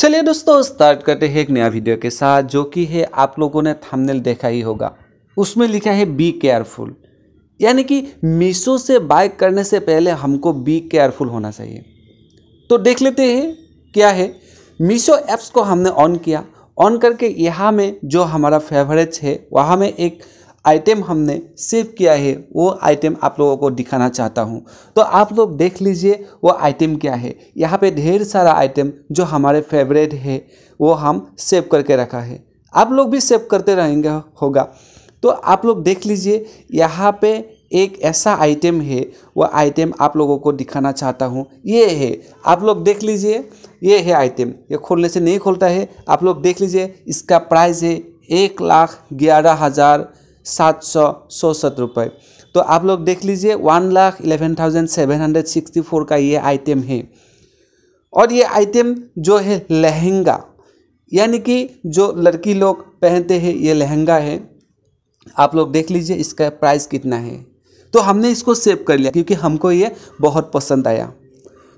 चलिए दोस्तों स्टार्ट करते हैं एक नया वीडियो के साथ जो कि है आप लोगों ने थंबनेल देखा ही होगा उसमें लिखा है बी केयरफुल यानी कि मीशो से बाय करने से पहले हमको बी केयरफुल होना चाहिए तो देख लेते हैं क्या है मीशो ऐप्स को हमने ऑन किया ऑन करके यहाँ में जो हमारा फेवरेट है वहाँ में एक आइटम हमने सेव किया है वो आइटम आप लोगों को दिखाना चाहता हूँ तो आप लोग देख लीजिए वो आइटम क्या है यहाँ पे ढेर सारा आइटम जो हमारे फेवरेट है वो हम सेव करके रखा है आप लोग भी सेव करते रहेंगे होगा तो आप लोग देख लीजिए यहाँ पे एक ऐसा आइटम है वह आइटम आप लोगों को दिखाना चाहता हूँ ये है आप लोग देख लीजिए ये है आइटम ये खोलने से नहीं खोलता है आप लोग देख लीजिए इसका प्राइस है एक लाख ग्यारह हज़ार सात सौ सौसठ रुपये तो आप लोग देख लीजिए one lakh eleven thousand seven hundred sixty four का ये आइटम है और ये आइटम जो है लहंगा यानी कि जो लड़की लोग पहनते हैं ये लहंगा है आप लोग देख लीजिए इसका प्राइस कितना है तो हमने इसको सेव कर लिया क्योंकि हमको ये बहुत पसंद आया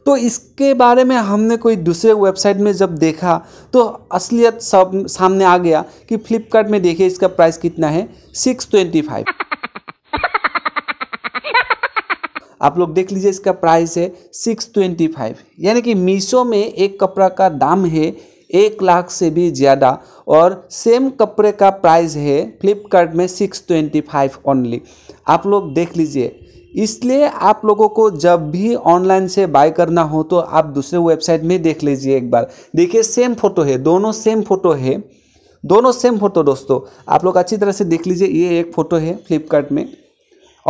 तो इसके बारे में हमने कोई दूसरे वेबसाइट में जब देखा तो असलियत सब सामने आ गया कि फ्लिपकार्ट में देखिए इसका प्राइस कितना है सिक्स ट्वेंटी फाइव आप लोग देख लीजिए इसका प्राइस है सिक्स ट्वेंटी फाइव यानी कि मीशो में एक कपड़ा का दाम है एक लाख से भी ज़्यादा और सेम कपड़े का प्राइस है फ्लिपकार्ट में सिक्स ट्वेंटी फाइव ओनली आप लोग देख लीजिए इसलिए आप लोगों को जब भी ऑनलाइन से बाय करना हो तो आप दूसरे वेबसाइट में देख लीजिए एक बार देखिए सेम फोटो है दोनों सेम फोटो है दोनों सेम फोटो दोस्तों आप लोग अच्छी तरह से देख लीजिए ये एक फ़ोटो है फ्लिपकार्ट में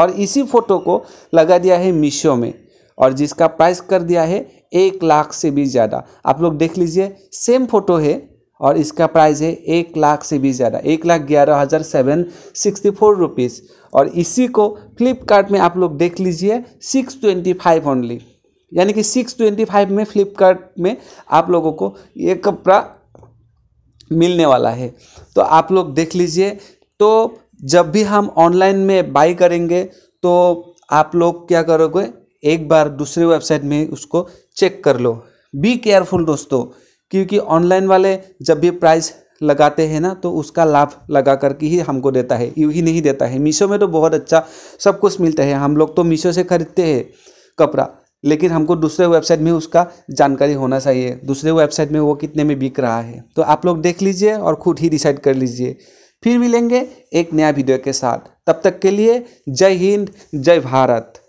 और इसी फ़ोटो को लगा दिया है मीशो में और जिसका प्राइस कर दिया है एक लाख से भी ज़्यादा आप लोग देख लीजिए सेम फोटो है और इसका प्राइस है एक लाख से भी ज़्यादा एक लाख ग्यारह हज़ार सेवन सिक्सटी फोर रुपीज़ और इसी को फ्लिपकार्ट में आप लोग देख लीजिए सिक्स ट्वेंटी फाइव ओनली यानी कि सिक्स ट्वेंटी फाइव में फ्लिपकार्ट में आप लोगों को ये कपड़ा मिलने वाला है तो आप लोग देख लीजिए तो जब भी हम ऑनलाइन में बाई करेंगे तो आप लोग क्या करोगे एक बार दूसरे वेबसाइट में उसको चेक कर लो बी केयरफुल दोस्तों क्योंकि ऑनलाइन वाले जब भी प्राइस लगाते हैं ना तो उसका लाभ लगा करके ही हमको देता है यू ही नहीं देता है मीशो में तो बहुत अच्छा सब कुछ मिलता है हम लोग तो मीशो से ख़रीदते हैं कपड़ा लेकिन हमको दूसरे वेबसाइट में उसका जानकारी होना चाहिए दूसरे वेबसाइट में वो कितने में बिक रहा है तो आप लोग देख लीजिए और खुद ही डिसाइड कर लीजिए फिर मिलेंगे एक नया वीडियो के साथ तब तक के लिए जय हिंद जय भारत